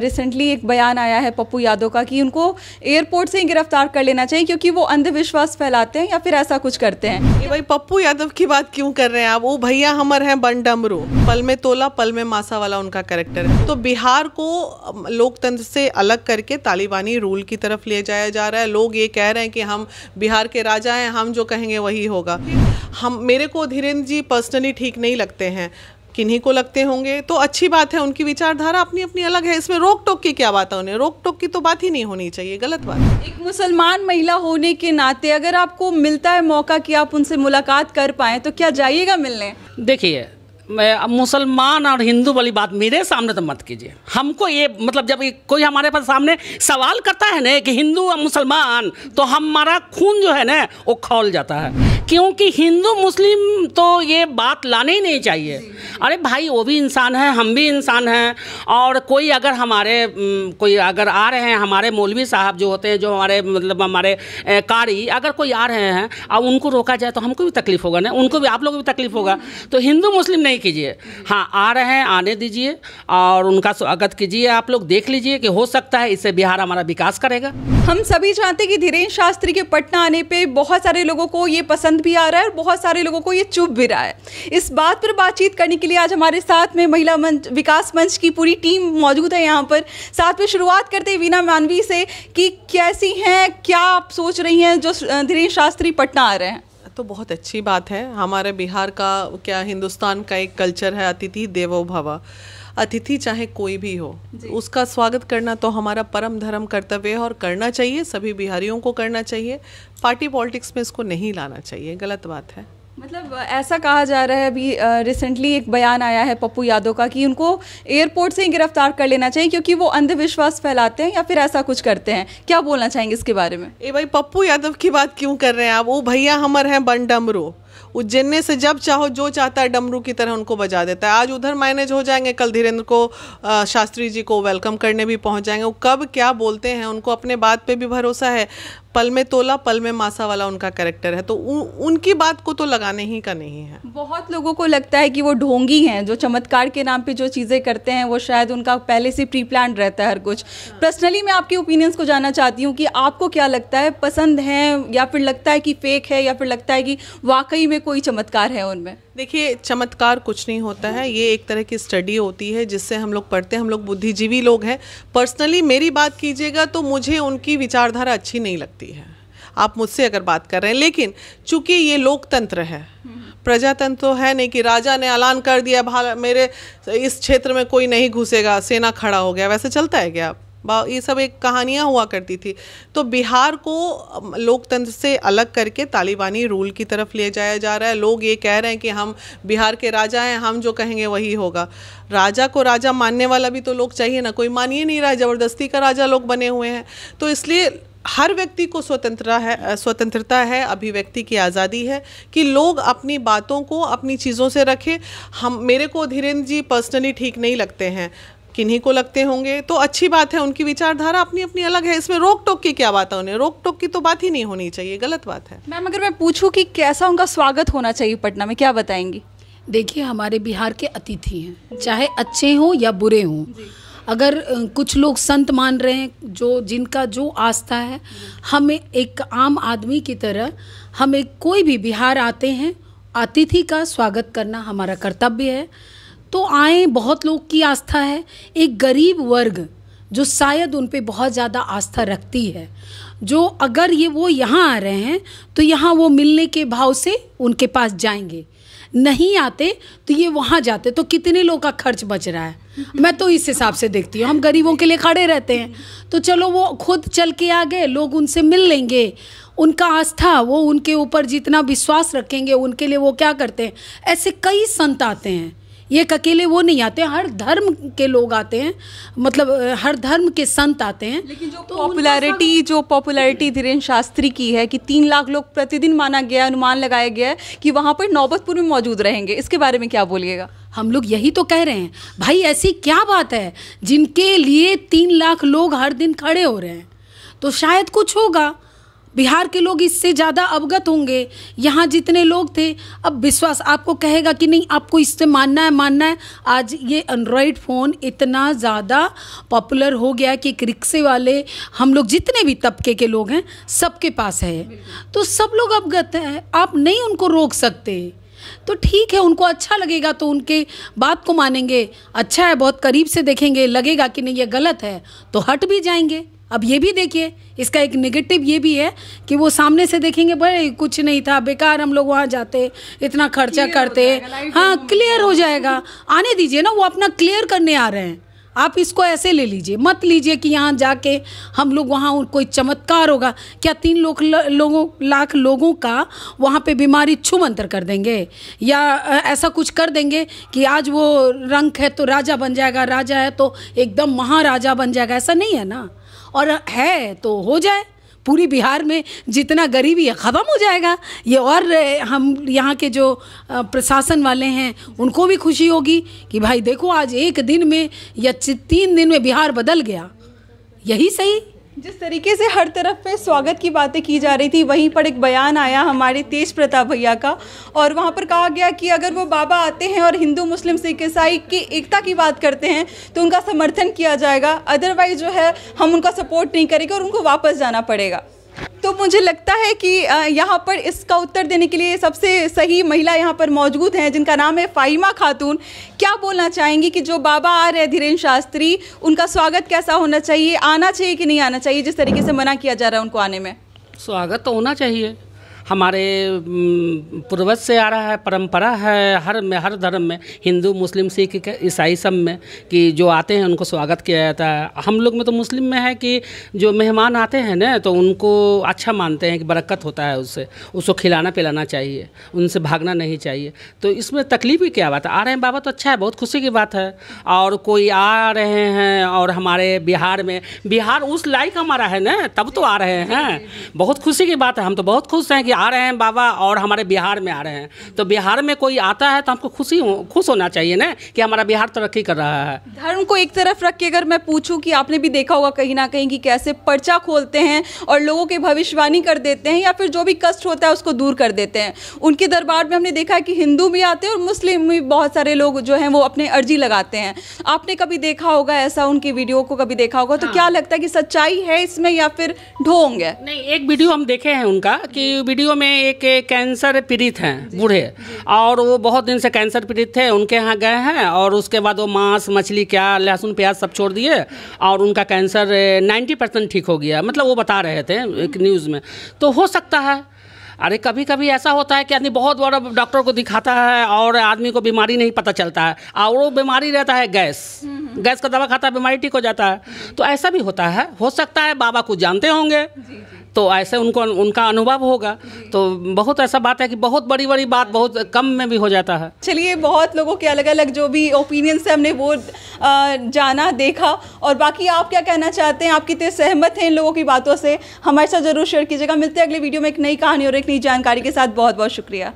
Recently एक बयान आया है पप्पू यादव का कि उनको एयरपोर्ट से ही गिरफ्तार कर लेना चाहिए क्योंकि वो अंधविश्वास फैलाते हैं या फिर ऐसा कुछ करते हैं ये भाई पप्पू यादव की बात क्यों कर रहे हैं आप वो भैया हमर हैं बन डमरू पल में तोला पल में मासा वाला उनका करेक्टर है तो बिहार को लोकतंत्र से अलग करके तालिबानी रूल की तरफ ले जाया जा रहा है लोग ये कह रहे हैं कि हम बिहार के राजा हैं हम जो कहेंगे वही होगा हम मेरे को धीरेन्द्र जी पर्सनली ठीक नहीं लगते हैं किन्हीं को लगते होंगे तो अच्छी बात है उनकी विचारधारा अपनी अपनी अलग है इसमें रोक टोक की क्या बात है उन्हें रोक टोक की तो बात ही नहीं होनी चाहिए गलत बात है एक मुसलमान महिला होने के नाते अगर आपको मिलता है मौका कि आप उनसे मुलाकात कर पाए तो क्या जाइएगा मिलने देखिए मैं मुसलमान और हिंदू वाली बात मेरे सामने तो मत कीजिए हमको ये मतलब जब कोई हमारे पास सामने सवाल करता है ना कि हिंदू और मुसलमान तो हमारा खून जो है ना वो खोल जाता है क्योंकि हिंदू मुस्लिम तो ये बात लाने ही नहीं चाहिए अरे भाई वो भी इंसान है हम भी इंसान हैं और कोई अगर हमारे कोई अगर आ रहे हैं हमारे मौलवी साहब जो होते हैं जो हमारे मतलब हमारे कारी अगर कोई आ रहे हैं अब उनको रोका जाए तो हमको भी तकलीफ़ होगा ना उनको भी आप लोगों को भी तकलीफ़ होगा तो हिंदू मुस्लिम नहीं कीजिए हाँ आ रहे हैं आने दीजिए और उनका स्वागत कीजिए आप लोग देख लीजिए कि हो सकता है इससे बिहार हमारा विकास करेगा हम सभी जानते हैं कि धीरेन्द्र शास्त्री के पटना आने पे बहुत सारे लोगों को ये पसंद भी आ रहा है और बहुत सारे लोगों को ये चुभ भी रहा है इस बात पर बातचीत करने के लिए आज हमारे साथ में महिला मंच विकास मंच की पूरी टीम मौजूद है यहाँ पर साथ में शुरुआत करते हैं वीना मानवी से कि कैसी हैं क्या आप सोच रही हैं जो धीरेन्द्र शास्त्री पटना आ रहे हैं तो बहुत अच्छी बात है हमारे बिहार का क्या हिंदुस्तान का एक कल्चर है अतिथि देवो भवा अतिथि चाहे कोई भी हो उसका स्वागत करना तो हमारा परम धर्म कर्तव्य है और करना चाहिए सभी बिहारियों को करना चाहिए पार्टी पॉलिटिक्स में इसको नहीं लाना चाहिए गलत बात है मतलब ऐसा कहा जा रहा है अभी रिसेंटली एक बयान आया है पप्पू यादव का कि उनको एयरपोर्ट से ही गिरफ्तार कर लेना चाहिए क्योंकि वो अंधविश्वास फैलाते हैं या फिर ऐसा कुछ करते हैं क्या बोलना चाहेंगे इसके बारे में ए भाई पप्पू यादव की बात क्यों कर रहे हैं आप वो भैया हमारे हैं बन डमरू उज्जैन से जब चाहो जो चाहता है डमरू की तरह उनको बजा देता है आज उधर मैनेज हो जाएंगे कल धीरेन्द्र को शास्त्री जी को वेलकम करने भी पहुंच जाएंगे वो कब क्या बोलते हैं उनको अपने बात पे भी भरोसा है पल में तोला पल में मासा वाला उनका कैरेक्टर है तो उ, उनकी बात को तो लगाने ही का नहीं है बहुत लोगों को लगता है कि वो ढोंगी हैं जो चमत्कार के नाम पे जो चीज़ें करते हैं वो शायद उनका पहले से प्री प्लान रहता है हर कुछ पर्सनली हाँ। मैं आपके ओपिनियंस को जानना चाहती हूँ कि आपको क्या लगता है पसंद है या फिर लगता है कि फेक है या फिर लगता है कि वाकई में कोई चमत्कार है उनमें देखिए चमत्कार कुछ नहीं होता है ये एक तरह की स्टडी होती है जिससे हम लोग पढ़ते हैं हम लोग बुद्धिजीवी लोग हैं पर्सनली मेरी बात कीजिएगा तो मुझे उनकी विचारधारा अच्छी नहीं लगती सकती है आप मुझसे अगर बात कर रहे हैं लेकिन चूंकि ये लोकतंत्र है प्रजातंत्र तो है नहीं कि राजा ने ऐलान कर दिया भाला मेरे इस क्षेत्र में कोई नहीं घुसेगा सेना खड़ा हो गया वैसे चलता है क्या ये सब एक कहानियाँ हुआ करती थी तो बिहार को लोकतंत्र से अलग करके तालिबानी रूल की तरफ ले जाया जा रहा है लोग ये कह रहे हैं कि हम बिहार के राजा हैं हम जो कहेंगे वही होगा राजा को राजा मानने वाला भी तो लोग चाहिए ना कोई मानिए नहीं रहा है ज़बरदस्ती का राजा लोग बने हुए हैं तो इसलिए हर व्यक्ति को स्वतंत्रता है स्वतंत्रता है अभिव्यक्ति की आज़ादी है कि लोग अपनी बातों को अपनी चीज़ों से रखें हम मेरे को धीरेन्द्र जी पर्सनली ठीक नहीं लगते हैं किन्हीं को लगते होंगे तो अच्छी बात है उनकी विचारधारा अपनी अपनी अलग है इसमें रोक टोक की क्या बात है उन्हें रोक टोक की तो बात ही नहीं होनी चाहिए गलत बात है मैम अगर मैं पूछूँ कि कैसा उनका स्वागत होना चाहिए पटना में क्या बताएंगी देखिए हमारे बिहार के अतिथि हैं चाहे अच्छे हों या बुरे हों अगर कुछ लोग संत मान रहे हैं जो जिनका जो आस्था है हम एक आम आदमी की तरह हम एक कोई भी बिहार आते हैं अतिथि का स्वागत करना हमारा कर्तव्य है तो आए बहुत लोग की आस्था है एक गरीब वर्ग जो शायद उन पर बहुत ज़्यादा आस्था रखती है जो अगर ये वो यहाँ आ रहे हैं तो यहाँ वो मिलने के भाव से उनके पास जाएंगे नहीं आते तो ये वहाँ जाते तो कितने लोग का खर्च बच रहा है मैं तो इस हिसाब से देखती हूँ हम गरीबों के लिए खड़े रहते हैं तो चलो वो खुद चल के आ गए लोग उनसे मिल लेंगे उनका आस्था वो उनके ऊपर जितना विश्वास रखेंगे उनके लिए वो क्या करते हैं ऐसे कई संत आते हैं ये अकेले वो नहीं आते हर धर्म के लोग आते हैं मतलब हर धर्म के संत आते हैं लेकिन जो तो पॉपुलैरिटी जो पॉपुलैरिटी धीरेन्द्र शास्त्री की है कि तीन लाख लोग प्रतिदिन माना गया अनुमान लगाया गया है कि वहाँ पर नौबतपुर में मौजूद रहेंगे इसके बारे में क्या बोलिएगा हम लोग यही तो कह रहे हैं भाई ऐसी क्या बात है जिनके लिए तीन लाख लोग हर दिन खड़े हो रहे हैं तो शायद कुछ होगा बिहार के लोग इससे ज़्यादा अवगत होंगे यहाँ जितने लोग थे अब विश्वास आपको कहेगा कि नहीं आपको इससे मानना है मानना है आज ये एंड्रॉयड फ़ोन इतना ज़्यादा पॉपुलर हो गया कि एक रिक्शे वाले हम लोग जितने भी तबके के लोग हैं सबके पास है तो सब लोग अवगत हैं आप नहीं उनको रोक सकते तो ठीक है उनको अच्छा लगेगा तो उनके बात को मानेंगे अच्छा है बहुत करीब से देखेंगे लगेगा कि नहीं ये गलत है तो हट भी जाएंगे अब ये भी देखिए इसका एक नेगेटिव ये भी है कि वो सामने से देखेंगे भाई कुछ नहीं था बेकार हम लोग वहाँ जाते इतना खर्चा करते हाँ क्लियर हो जाएगा आने दीजिए ना वो अपना क्लियर करने आ रहे हैं आप इसको ऐसे ले लीजिए मत लीजिए कि यहाँ जाके हम लोग वहाँ कोई चमत्कार होगा क्या तीन लोग लोगों लाख लोगों का वहाँ पे बीमारी छुम अंतर कर देंगे या ऐसा कुछ कर देंगे कि आज वो रंग है तो राजा बन जाएगा राजा है तो एकदम महाराजा बन जाएगा ऐसा नहीं है ना और है तो हो जाए पूरी बिहार में जितना गरीबी है ख़त्म हो जाएगा ये और हम यहाँ के जो प्रशासन वाले हैं उनको भी खुशी होगी कि भाई देखो आज एक दिन में या तीन दिन में बिहार बदल गया यही सही जिस तरीके से हर तरफ पे स्वागत की बातें की जा रही थी वहीं पर एक बयान आया हमारे तेज प्रताप भैया का और वहाँ पर कहा गया कि अगर वो बाबा आते हैं और हिंदू मुस्लिम सिख ईसाई की एकता की बात करते हैं तो उनका समर्थन किया जाएगा अदरवाइज जो है हम उनका सपोर्ट नहीं करेंगे और उनको वापस जाना पड़ेगा तो मुझे लगता है कि यहाँ पर इसका उत्तर देने के लिए सबसे सही महिला यहाँ पर मौजूद हैं जिनका नाम है फ़ाइमा खातून क्या बोलना चाहेंगी कि जो बाबा आ रहे धीरेन्द्र शास्त्री उनका स्वागत कैसा होना चाहिए आना चाहिए कि नहीं आना चाहिए जिस तरीके से मना किया जा रहा है उनको आने में स्वागत तो होना चाहिए हमारे पूर्वज से आ रहा है परंपरा है हर में हर धर्म में हिंदू मुस्लिम सिख ईसाई सब में कि जो आते हैं उनको स्वागत किया जाता है हम लोग में तो मुस्लिम में है कि जो मेहमान आते हैं ना तो उनको अच्छा मानते हैं कि बरकत होता है उससे उसको खिलाना पिलाना चाहिए उनसे भागना नहीं चाहिए तो इसमें तकलीफ ही क्या बात है आ रहे हैं बाबा तो अच्छा है बहुत खुशी की बात है और कोई आ रहे हैं और हमारे बिहार में बिहार उस लाइक हमारा है ना तब तो आ रहे हैं बहुत खुशी की बात है हम तो बहुत खुश हैं कि आ रहे हैं बाबा और हमारे बिहार में आ रहे हैं तो बिहार में कोई आता है तो हमको खुशी हो खुश होना चाहिए ना कि हमारा बिहार तरक्की कर रहा है धर्म को एक तरफ रख के अगर मैं पूछूँ कि आपने भी देखा होगा कहीं ना कहीं कि कैसे पर्चा खोलते हैं और लोगों की भविष्यवाणी कर देते हैं या फिर जो भी कष्ट होता है उसको दूर कर देते हैं उनके दरबार में हमने देखा है कि हिंदू भी आते हैं और मुस्लिम भी बहुत सारे लोग जो हैं वो अपने अर्जी लगाते हैं आपने कभी देखा होगा ऐसा उनकी वीडियो को कभी देखा होगा तो हाँ। क्या लगता है कि सच्चाई है इसमें या फिर ढोंग है नहीं एक वीडियो हम देखे हैं उनका कि वीडियो स्टूडियो में एक, कैंसर पीड़ित हैं बूढ़े और वो बहुत दिन से कैंसर पीड़ित थे उनके यहाँ गए हैं और उसके बाद वो मांस मछली क्या लहसुन प्याज सब छोड़ दिए और उनका कैंसर नाइन्टी परसेंट ठीक हो गया मतलब वो बता रहे थे एक न्यूज़ में तो हो सकता है अरे कभी कभी ऐसा होता है कि आदमी बहुत बड़ा डॉक्टर को दिखाता है और आदमी को बीमारी नहीं पता चलता है और वो बीमारी रहता है गैस हम्म। गैस का दवा खाता है बीमारी ठीक हो जाता है तो ऐसा भी होता है हो सकता है बाबा कुछ जानते होंगे तो ऐसे उनको उनका अनुभव होगा तो बहुत ऐसा बात है कि बहुत बड़ी बड़ी बात बहुत कम में भी हो जाता है चलिए बहुत लोगों के अलग अलग जो भी ओपिनियंस है हमने वो जाना देखा और बाकी आप क्या कहना चाहते हैं आप कितने सहमत हैं इन लोगों की बातों से हमारे साथ जरूर शेयर कीजिएगा मिलते हैं अगले वीडियो में एक नई कहानी और एक नई जानकारी के साथ बहुत बहुत शुक्रिया